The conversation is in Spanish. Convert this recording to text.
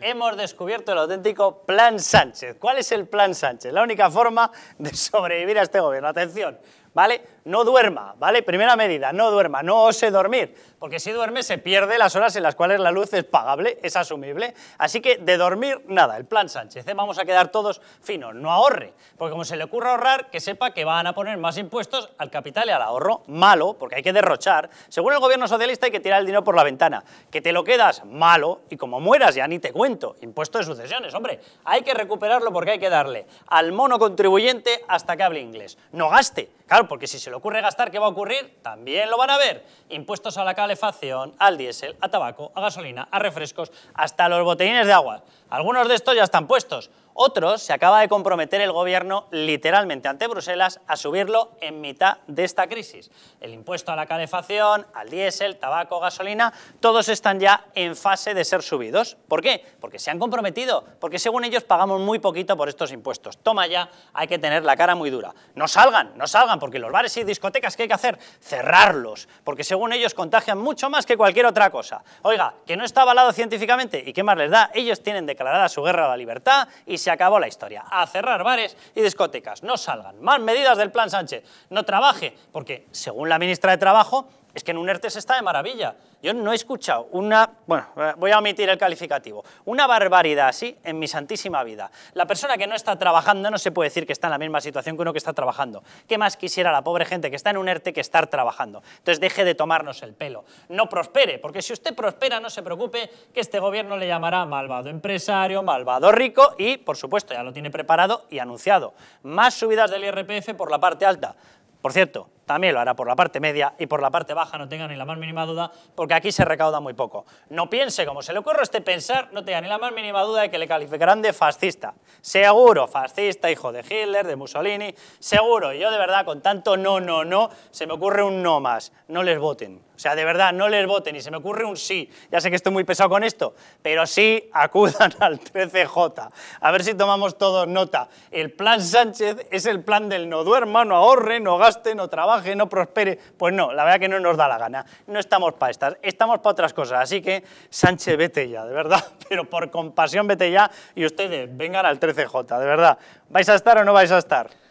Hemos descubierto el auténtico plan Sánchez. ¿Cuál es el plan Sánchez? La única forma de sobrevivir a este gobierno. Atención, ¿vale? No duerma, ¿vale? Primera medida, no duerma, no ose dormir, porque si duerme se pierde las horas en las cuales la luz es pagable, es asumible. Así que de dormir, nada, el plan Sánchez, ¿eh? vamos a quedar todos finos, no ahorre, porque como se le ocurra ahorrar, que sepa que van a poner más impuestos al capital y al ahorro, malo, porque hay que derrochar. Según el gobierno socialista hay que tirar el dinero por la ventana, que te lo quedas, malo, y como mueras ya ni te cuento, impuesto de sucesiones, hombre, hay que recuperarlo porque hay que darle al mono contribuyente hasta que hable inglés. No gaste, claro, porque si se le ocurre gastar, ¿qué va a ocurrir? También lo van a ver. Impuestos a la calefacción, al diésel, a tabaco, a gasolina, a refrescos, hasta los botellines de agua. Algunos de estos ya están puestos. Otros, se acaba de comprometer el gobierno literalmente ante Bruselas a subirlo en mitad de esta crisis. El impuesto a la calefacción, al diésel, tabaco, gasolina, todos están ya en fase de ser subidos. ¿Por qué? Porque se han comprometido, porque según ellos pagamos muy poquito por estos impuestos. Toma ya, hay que tener la cara muy dura. No salgan, no salgan, porque los bares y discotecas ¿qué hay que hacer, cerrarlos, porque según ellos contagian mucho más que cualquier otra cosa. Oiga, que no está avalado científicamente y qué más les da, ellos tienen declarada su guerra a la libertad y se acabó la historia. A cerrar bares y discotecas. No salgan. Más medidas del Plan Sánchez. No trabaje, porque según la ministra de Trabajo, es que en un ERTE se está de maravilla. Yo no he escuchado una, bueno, eh, voy a omitir el calificativo, una barbaridad así en mi santísima vida. La persona que no está trabajando no se puede decir que está en la misma situación que uno que está trabajando. ¿Qué más quisiera la pobre gente que está en un ERTE que estar trabajando? Entonces deje de tomarnos el pelo. No prospere, porque si usted prospera no se preocupe que este gobierno le llamará malvado empresario, malvado rico y, por supuesto, ya lo tiene preparado y anunciado. Más subidas del IRPF por la parte alta. Por cierto, también lo hará por la parte media y por la parte baja, no tenga ni la más mínima duda, porque aquí se recauda muy poco. No piense, como se le ocurre a este pensar, no tenga ni la más mínima duda de que le calificarán de fascista. Seguro, fascista, hijo de Hitler, de Mussolini, seguro. yo de verdad, con tanto no, no, no, se me ocurre un no más. No les voten. O sea, de verdad, no les voten. Y se me ocurre un sí. Ya sé que estoy muy pesado con esto, pero sí acudan al 13J. A ver si tomamos todos nota. El plan Sánchez es el plan del no duerma, no ahorre, no gaste, no trabaje, no prospere. Pues no, la verdad que no nos da la gana. No estamos para estas, estamos para otras cosas. Así que, Sánchez, vete ya, de verdad. Pero por compasión, vete ya. Y ustedes, vengan al 13J, de verdad. ¿Vais a estar o no vais a estar?